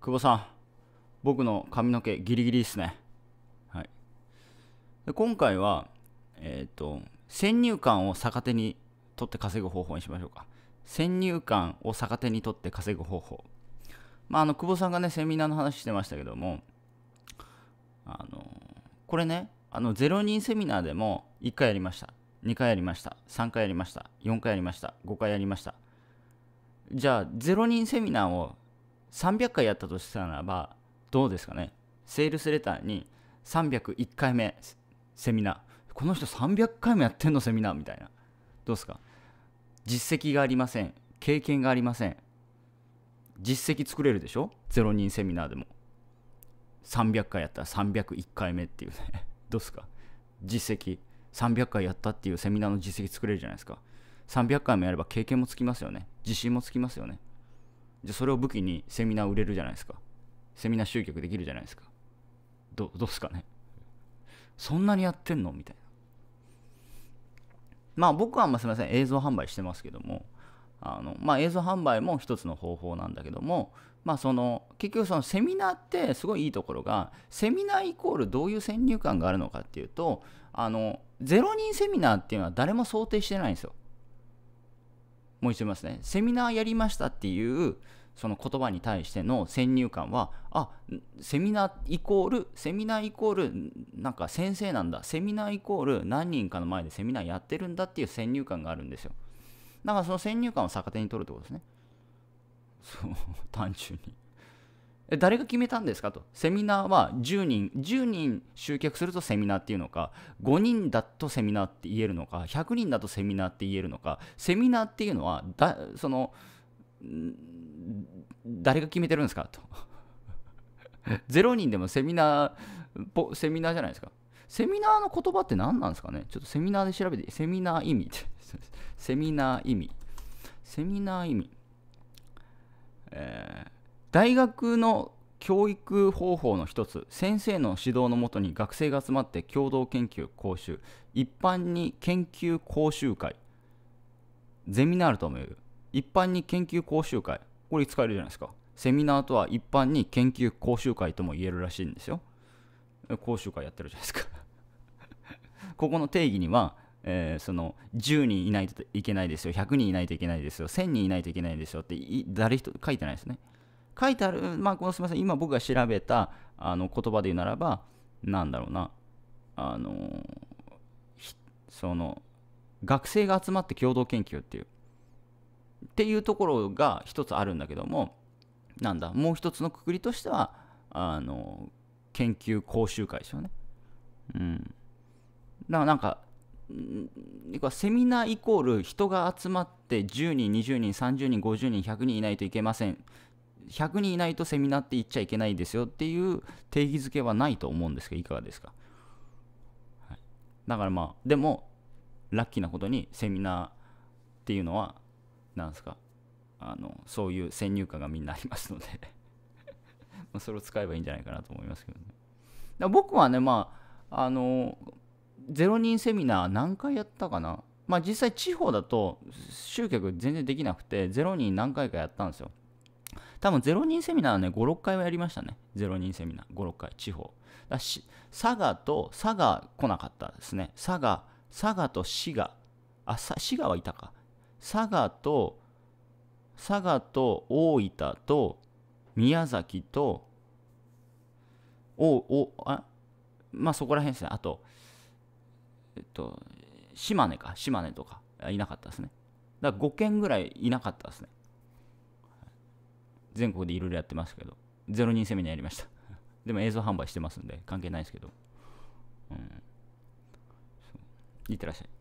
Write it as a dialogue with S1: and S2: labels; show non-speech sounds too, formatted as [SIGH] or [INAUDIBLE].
S1: 久保さん、僕の髪の毛ギリギリですね。はい。で今回は、えっ、ー、と、先入観を逆手に取って稼ぐ方法にしましょうか。先入観を逆手に取って稼ぐ方法。まあ、あの、久保さんがね、セミナーの話してましたけども、あの、これね、あの、0人セミナーでも1回やりました。2回やりました。3回やりました。4回やりました。5回やりました。じゃあ、0人セミナーを300回やったとしたらばどうですかねセールスレターに301回目セミナーこの人300回もやってんのセミナーみたいなどうですか実績がありません経験がありません実績作れるでしょ0人セミナーでも300回やったら301回目っていうね [LAUGHS] どうですか実績300回やったっていうセミナーの実績作れるじゃないですか300回もやれば経験もつきますよね自信もつきますよねじゃあそれを武器にセミナー売れるじゃないですかセミナー集客できるじゃないですかどどうすかねそんなにやってんのみたいなまあ僕はまあすみません映像販売してますけどもあのまあ、映像販売も一つの方法なんだけども、まあ、その結局そのセミナーってすごいいいところがセミナーイコールどういう先入観があるのかっていうとあの0人セミナーっていうのは誰も想定してないんですよ。もう一度言いますねセミナーやりましたっていうその言葉に対しての先入観はあセミナーイコールセミナーイコールなんか先生なんだセミナーイコール何人かの前でセミナーやってるんだっていう先入観があるんですよだからその先入観を逆手に取るってことですねそう [LAUGHS] 単純にえ誰が決めたんですかとセミナーは10人10人集客するとセミナーっていうのか5人だとセミナーって言えるのか100人だとセミナーって言えるのかセミナーっていうのはだその誰が決めてるんですかと。0 [LAUGHS] 人でもセミナー、セミナーじゃないですか。セミナーの言葉って何なんですかねちょっとセミナーで調べて、セミナー意味って。[LAUGHS] セミナー意味。セミナー意味。えー、大学の教育方法の一つ先生の指導のもとに学生が集まって共同研究講習一般に研究講習会ゼミナールともいう一般に研究講習会これ使えるじゃないですか。セミナーとは一般に研究講習会とも言えるらしいんですよ。講習会やってるじゃないですか [LAUGHS] ここの定義には、えー、その10人いないといけないですよ、100人いないといけないですよ、1000人いないといけないですよって誰一人書いてないですね。書いてある、まあ、このすみません、今僕が調べたあの言葉で言うならば、なんだろうな、あの、その、学生が集まって共同研究っていう、っていうところが一つあるんだけどもなんだもう一つのくくりとしてはあの研究講習会ですよね。うん、だからなんかセミナーイコール人が集まって10人20人30人50人100人いないといけません100人いないとセミナーって行っちゃいけないですよっていう定義づけはないと思うんですけどいかがですか、はい、だからまあでもラッキーなことにセミナーっていうのはなんすかあのそういう先入観がみんなありますので [LAUGHS] まそれを使えばいいんじゃないかなと思いますけどねだ僕はねまああの0人セミナー何回やったかなまあ実際地方だと集客全然できなくて0人何回かやったんですよ多分0人セミナーはね56回はやりましたね0人セミナー56回地方だし佐賀と佐賀来なかったですね佐賀佐賀と滋賀あ滋賀はいたか佐賀と佐賀と大分と宮崎とおおあまあそこら辺ですねあとえっと島根か島根とかいなかったですねだから5件ぐらいいなかったですね全国でいろいろやってますけど0人セミナーやりました [LAUGHS] でも映像販売してますんで関係ないですけどうんいってらっしゃい